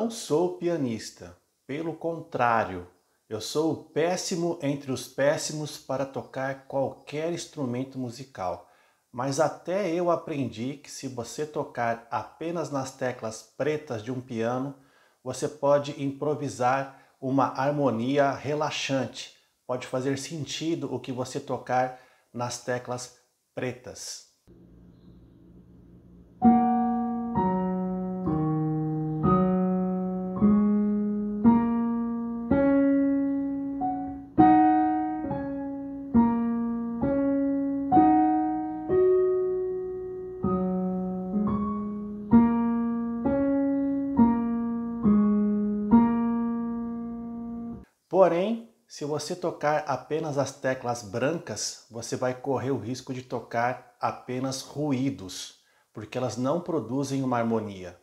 não sou pianista. Pelo contrário, eu sou o péssimo entre os péssimos para tocar qualquer instrumento musical. Mas até eu aprendi que se você tocar apenas nas teclas pretas de um piano, você pode improvisar uma harmonia relaxante. Pode fazer sentido o que você tocar nas teclas pretas. Porém, se você tocar apenas as teclas brancas, você vai correr o risco de tocar apenas ruídos, porque elas não produzem uma harmonia.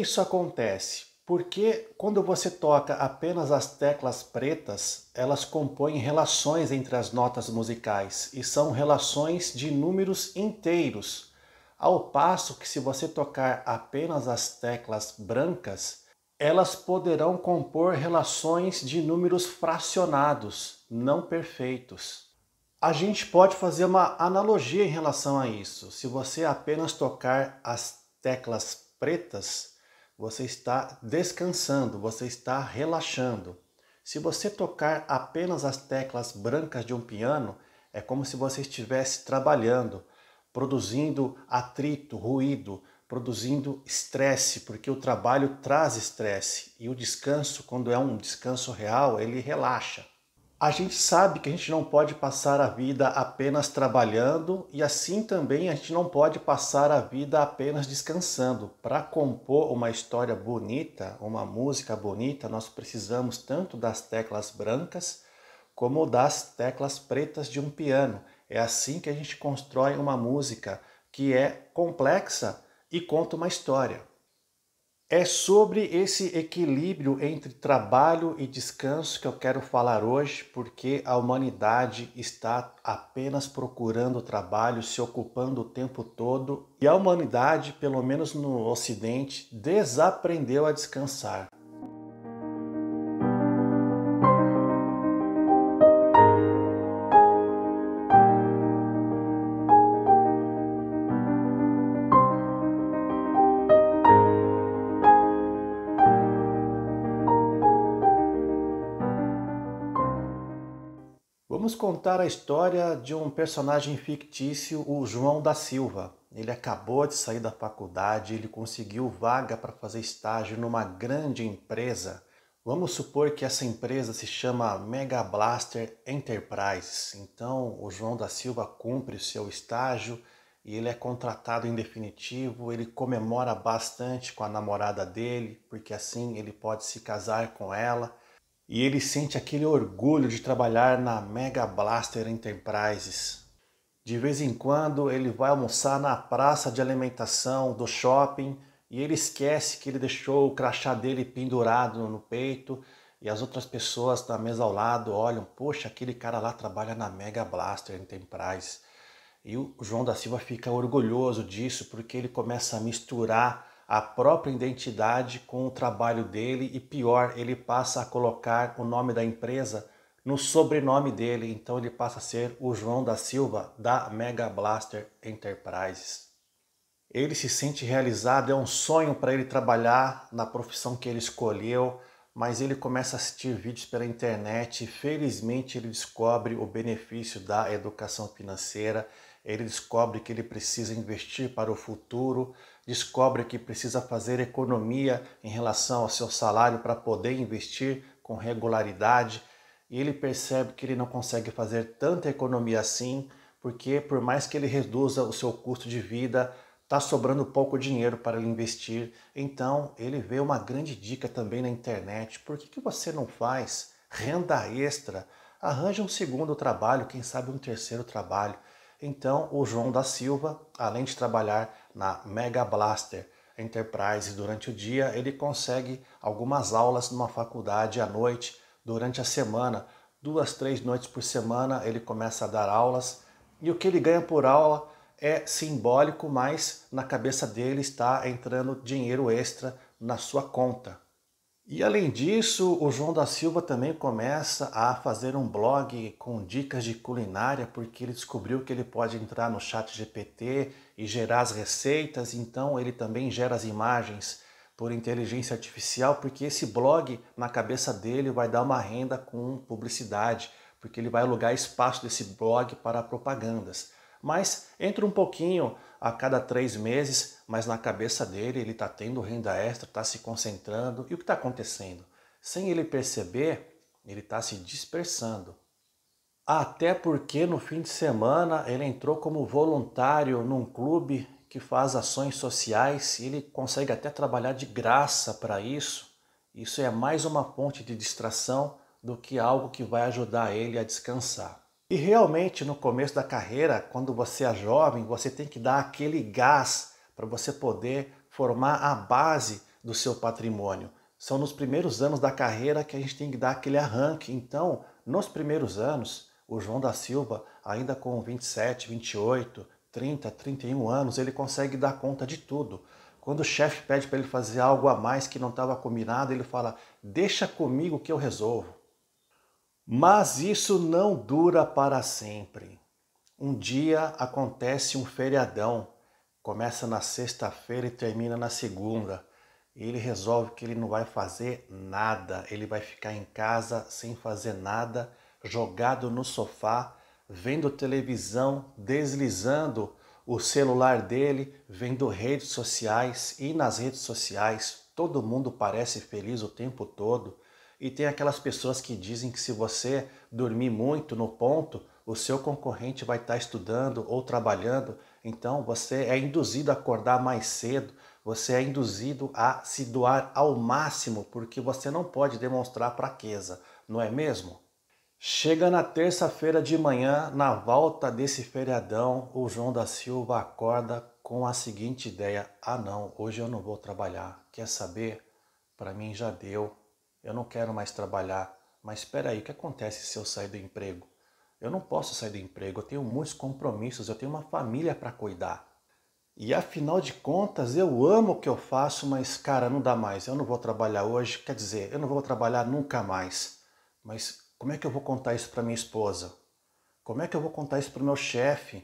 isso acontece? Porque quando você toca apenas as teclas pretas, elas compõem relações entre as notas musicais e são relações de números inteiros. Ao passo que, se você tocar apenas as teclas brancas, elas poderão compor relações de números fracionados, não perfeitos. A gente pode fazer uma analogia em relação a isso. Se você apenas tocar as teclas pretas, você está descansando, você está relaxando. Se você tocar apenas as teclas brancas de um piano, é como se você estivesse trabalhando, produzindo atrito, ruído, produzindo estresse, porque o trabalho traz estresse e o descanso, quando é um descanso real, ele relaxa. A gente sabe que a gente não pode passar a vida apenas trabalhando e assim também a gente não pode passar a vida apenas descansando. Para compor uma história bonita, uma música bonita, nós precisamos tanto das teclas brancas como das teclas pretas de um piano. É assim que a gente constrói uma música que é complexa e conta uma história. É sobre esse equilíbrio entre trabalho e descanso que eu quero falar hoje, porque a humanidade está apenas procurando trabalho, se ocupando o tempo todo, e a humanidade, pelo menos no Ocidente, desaprendeu a descansar. vamos contar a história de um personagem fictício, o João da Silva. Ele acabou de sair da faculdade, ele conseguiu vaga para fazer estágio numa grande empresa. Vamos supor que essa empresa se chama Mega Blaster Enterprise. Então, o João da Silva cumpre o seu estágio e ele é contratado em definitivo. Ele comemora bastante com a namorada dele, porque assim ele pode se casar com ela e ele sente aquele orgulho de trabalhar na Mega Blaster Enterprises. De vez em quando ele vai almoçar na praça de alimentação do shopping e ele esquece que ele deixou o crachá dele pendurado no peito e as outras pessoas da mesa ao lado olham, poxa, aquele cara lá trabalha na Mega Blaster Enterprise. E o João da Silva fica orgulhoso disso porque ele começa a misturar a própria identidade com o trabalho dele e pior, ele passa a colocar o nome da empresa no sobrenome dele, então ele passa a ser o João da Silva da Mega Blaster Enterprises. Ele se sente realizado, é um sonho para ele trabalhar na profissão que ele escolheu, mas ele começa a assistir vídeos pela internet e felizmente ele descobre o benefício da educação financeira ele descobre que ele precisa investir para o futuro, descobre que precisa fazer economia em relação ao seu salário para poder investir com regularidade, e ele percebe que ele não consegue fazer tanta economia assim, porque por mais que ele reduza o seu custo de vida, está sobrando pouco dinheiro para ele investir. Então ele vê uma grande dica também na internet. Por que, que você não faz renda extra? Arranja um segundo trabalho, quem sabe um terceiro trabalho. Então, o João da Silva, além de trabalhar na Mega Blaster Enterprise durante o dia, ele consegue algumas aulas numa faculdade à noite, durante a semana, duas, três noites por semana, ele começa a dar aulas. E o que ele ganha por aula é simbólico, mas na cabeça dele está entrando dinheiro extra na sua conta. E além disso, o João da Silva também começa a fazer um blog com dicas de culinária, porque ele descobriu que ele pode entrar no chat GPT e gerar as receitas, então ele também gera as imagens por inteligência artificial, porque esse blog na cabeça dele vai dar uma renda com publicidade, porque ele vai alugar espaço desse blog para propagandas mas entra um pouquinho a cada três meses, mas na cabeça dele ele está tendo renda extra, está se concentrando. E o que está acontecendo? Sem ele perceber, ele está se dispersando. Até porque no fim de semana ele entrou como voluntário num clube que faz ações sociais e ele consegue até trabalhar de graça para isso. Isso é mais uma fonte de distração do que algo que vai ajudar ele a descansar. E realmente no começo da carreira, quando você é jovem, você tem que dar aquele gás para você poder formar a base do seu patrimônio. São nos primeiros anos da carreira que a gente tem que dar aquele arranque. Então, nos primeiros anos, o João da Silva, ainda com 27, 28, 30, 31 anos, ele consegue dar conta de tudo. Quando o chefe pede para ele fazer algo a mais que não estava combinado, ele fala: Deixa comigo que eu resolvo. Mas isso não dura para sempre. Um dia acontece um feriadão, começa na sexta-feira e termina na segunda. Ele resolve que ele não vai fazer nada, ele vai ficar em casa sem fazer nada, jogado no sofá, vendo televisão, deslizando o celular dele, vendo redes sociais e nas redes sociais todo mundo parece feliz o tempo todo e tem aquelas pessoas que dizem que se você dormir muito no ponto, o seu concorrente vai estar estudando ou trabalhando, então você é induzido a acordar mais cedo, você é induzido a se doar ao máximo, porque você não pode demonstrar fraqueza, não é mesmo? Chega na terça-feira de manhã, na volta desse feriadão, o João da Silva acorda com a seguinte ideia: ah, não, hoje eu não vou trabalhar. Quer saber? Para mim já deu. Eu não quero mais trabalhar. Mas espera aí, o que acontece se eu sair do emprego? Eu não posso sair do emprego, eu tenho muitos compromissos, eu tenho uma família para cuidar. E afinal de contas, eu amo o que eu faço, mas cara, não dá mais. Eu não vou trabalhar hoje, quer dizer, eu não vou trabalhar nunca mais. Mas como é que eu vou contar isso para minha esposa? Como é que eu vou contar isso para o meu chefe?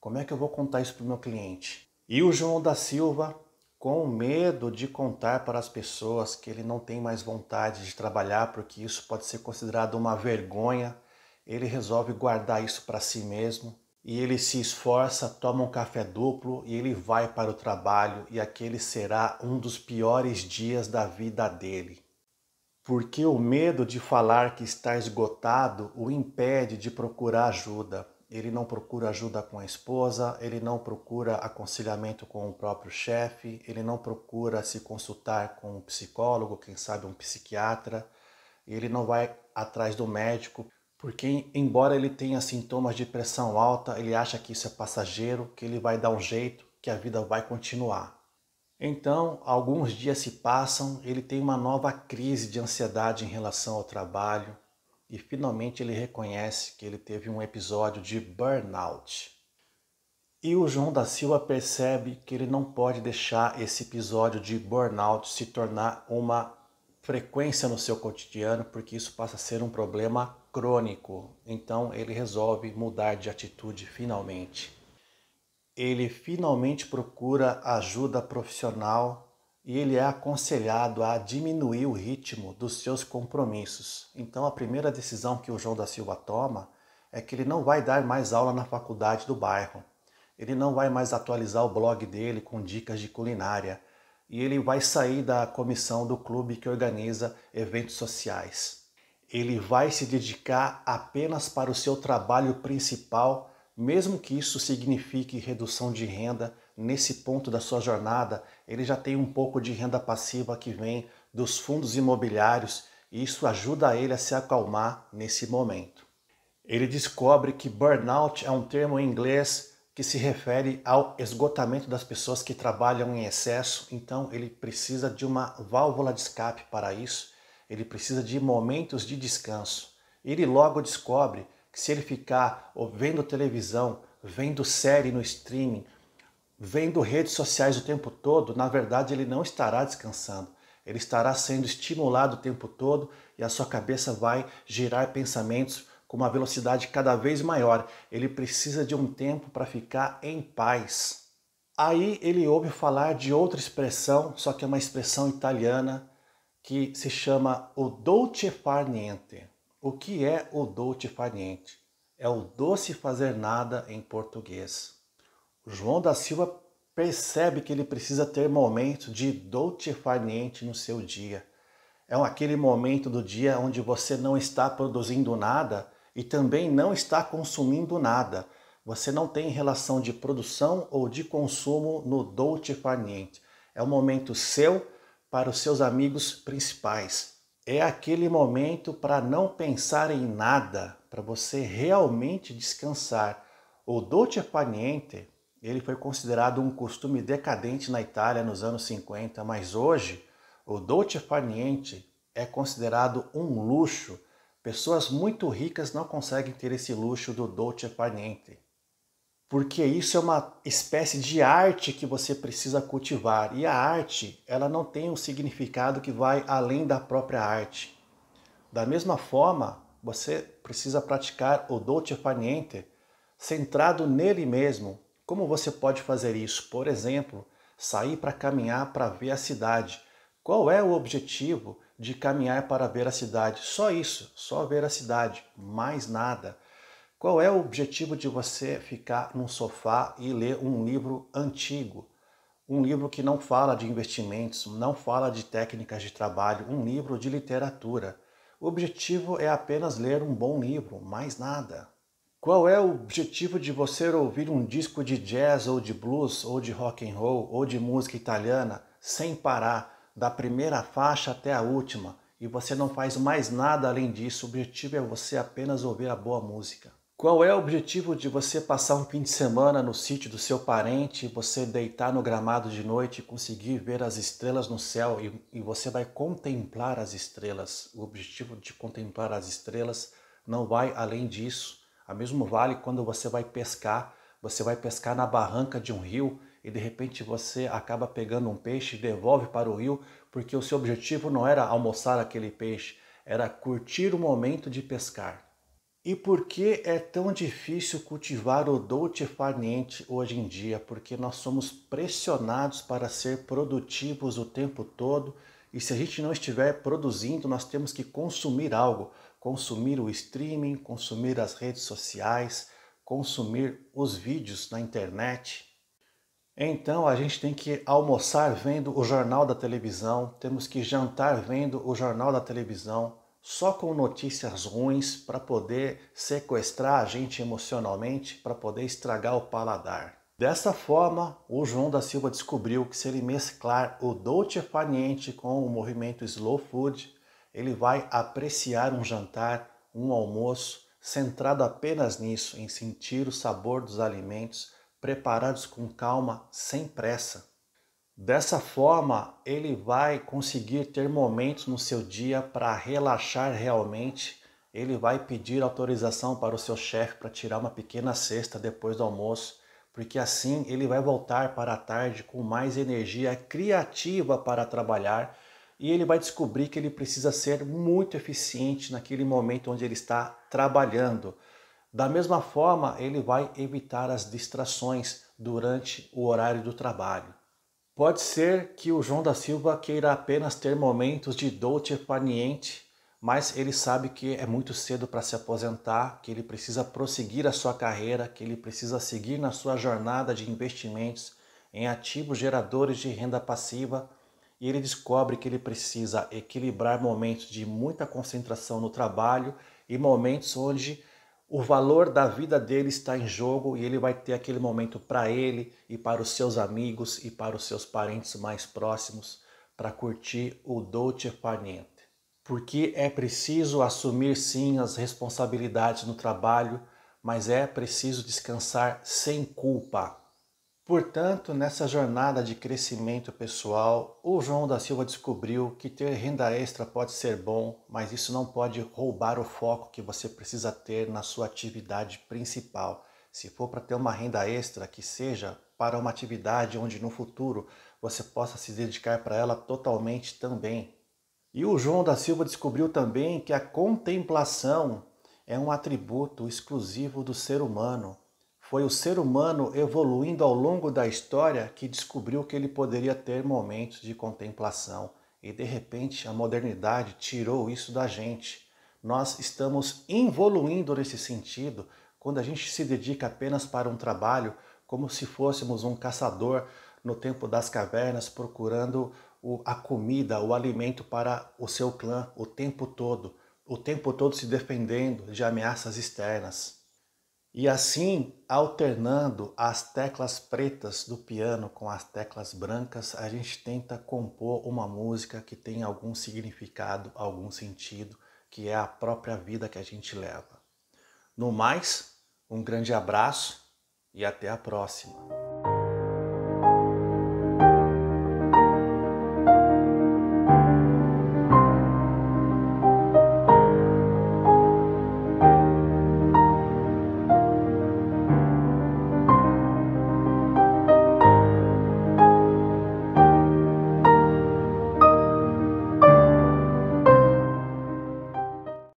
Como é que eu vou contar isso para o meu cliente? E o João da Silva com medo de contar para as pessoas que ele não tem mais vontade de trabalhar, porque isso pode ser considerado uma vergonha, ele resolve guardar isso para si mesmo e ele se esforça, toma um café duplo e ele vai para o trabalho e aquele será um dos piores dias da vida dele. Porque o medo de falar que está esgotado o impede de procurar ajuda ele não procura ajuda com a esposa, ele não procura aconselhamento com o próprio chefe, ele não procura se consultar com um psicólogo, quem sabe um psiquiatra, ele não vai atrás do médico, porque embora ele tenha sintomas de pressão alta, ele acha que isso é passageiro, que ele vai dar um jeito, que a vida vai continuar. Então, alguns dias se passam, ele tem uma nova crise de ansiedade em relação ao trabalho, e finalmente ele reconhece que ele teve um episódio de burnout. E o João da Silva percebe que ele não pode deixar esse episódio de burnout se tornar uma frequência no seu cotidiano, porque isso passa a ser um problema crônico. Então ele resolve mudar de atitude finalmente. Ele finalmente procura ajuda profissional e ele é aconselhado a diminuir o ritmo dos seus compromissos. Então, a primeira decisão que o João da Silva toma é que ele não vai dar mais aula na faculdade do bairro. Ele não vai mais atualizar o blog dele com dicas de culinária. E ele vai sair da comissão do clube que organiza eventos sociais. Ele vai se dedicar apenas para o seu trabalho principal, mesmo que isso signifique redução de renda nesse ponto da sua jornada, ele já tem um pouco de renda passiva que vem dos fundos imobiliários e isso ajuda ele a se acalmar nesse momento. Ele descobre que burnout é um termo em inglês que se refere ao esgotamento das pessoas que trabalham em excesso, então ele precisa de uma válvula de escape para isso, ele precisa de momentos de descanso. Ele logo descobre que se ele ficar vendo televisão, vendo série no streaming, vendo redes sociais o tempo todo, na verdade ele não estará descansando. Ele estará sendo estimulado o tempo todo e a sua cabeça vai girar pensamentos com uma velocidade cada vez maior. Ele precisa de um tempo para ficar em paz. Aí ele ouve falar de outra expressão, só que é uma expressão italiana que se chama o dolce far niente. O que é o dolce far niente? É o doce fazer nada em português. João da Silva percebe que ele precisa ter momento de dotifaniente no seu dia. É aquele momento do dia onde você não está produzindo nada e também não está consumindo nada. Você não tem relação de produção ou de consumo no dotifaniente. É um momento seu para os seus amigos principais. É aquele momento para não pensar em nada, para você realmente descansar. O dotifaniente ele foi considerado um costume decadente na Itália nos anos 50, mas hoje o dolce far niente é considerado um luxo. Pessoas muito ricas não conseguem ter esse luxo do dolce far niente. Porque isso é uma espécie de arte que você precisa cultivar, e a arte, ela não tem um significado que vai além da própria arte. Da mesma forma, você precisa praticar o dolce far niente centrado nele mesmo, como você pode fazer isso? Por exemplo, sair para caminhar para ver a cidade. Qual é o objetivo de caminhar para ver a cidade? Só isso, só ver a cidade, mais nada. Qual é o objetivo de você ficar num sofá e ler um livro antigo? Um livro que não fala de investimentos, não fala de técnicas de trabalho, um livro de literatura. O objetivo é apenas ler um bom livro, mais nada. Qual é o objetivo de você ouvir um disco de jazz ou de blues ou de rock and roll ou de música italiana sem parar, da primeira faixa até a última, e você não faz mais nada além disso? O objetivo é você apenas ouvir a boa música. Qual é o objetivo de você passar um fim de semana no sítio do seu parente, você deitar no gramado de noite e conseguir ver as estrelas no céu e, e você vai contemplar as estrelas? O objetivo de contemplar as estrelas não vai além disso. A mesmo vale quando você vai pescar, você vai pescar na barranca de um rio e de repente você acaba pegando um peixe e devolve para o rio, porque o seu objetivo não era almoçar aquele peixe, era curtir o momento de pescar. E por que é tão difícil cultivar o doute farniente hoje em dia? Porque nós somos pressionados para ser produtivos o tempo todo e se a gente não estiver produzindo, nós temos que consumir algo consumir o streaming, consumir as redes sociais, consumir os vídeos na internet. Então a gente tem que almoçar vendo o jornal da televisão, temos que jantar vendo o jornal da televisão, só com notícias ruins para poder sequestrar a gente emocionalmente, para poder estragar o paladar. Dessa forma, o João da Silva descobriu que se ele mesclar o dolce Faniente com o movimento slow food, ele vai apreciar um jantar, um almoço, centrado apenas nisso, em sentir o sabor dos alimentos, preparados com calma, sem pressa. Dessa forma, ele vai conseguir ter momentos no seu dia para relaxar realmente. Ele vai pedir autorização para o seu chefe para tirar uma pequena cesta depois do almoço, porque assim ele vai voltar para a tarde com mais energia criativa para trabalhar e ele vai descobrir que ele precisa ser muito eficiente naquele momento onde ele está trabalhando. Da mesma forma, ele vai evitar as distrações durante o horário do trabalho. Pode ser que o João da Silva queira apenas ter momentos de dolce paniente, mas ele sabe que é muito cedo para se aposentar, que ele precisa prosseguir a sua carreira, que ele precisa seguir na sua jornada de investimentos em ativos geradores de renda passiva e ele descobre que ele precisa equilibrar momentos de muita concentração no trabalho e momentos onde o valor da vida dele está em jogo e ele vai ter aquele momento para ele e para os seus amigos e para os seus parentes mais próximos para curtir o dolce far niente. Porque é preciso assumir sim as responsabilidades no trabalho, mas é preciso descansar sem culpa. Portanto, nessa jornada de crescimento pessoal, o João da Silva descobriu que ter renda extra pode ser bom, mas isso não pode roubar o foco que você precisa ter na sua atividade principal. Se for para ter uma renda extra, que seja para uma atividade onde no futuro você possa se dedicar para ela totalmente também. E o João da Silva descobriu também que a contemplação é um atributo exclusivo do ser humano foi o ser humano evoluindo ao longo da história que descobriu que ele poderia ter momentos de contemplação e de repente a modernidade tirou isso da gente. Nós estamos involuindo nesse sentido quando a gente se dedica apenas para um trabalho como se fôssemos um caçador no tempo das cavernas procurando a comida, o alimento para o seu clã o tempo todo, o tempo todo se defendendo de ameaças externas. E assim, alternando as teclas pretas do piano com as teclas brancas, a gente tenta compor uma música que tem algum significado, algum sentido, que é a própria vida que a gente leva. No mais, um grande abraço e até a próxima!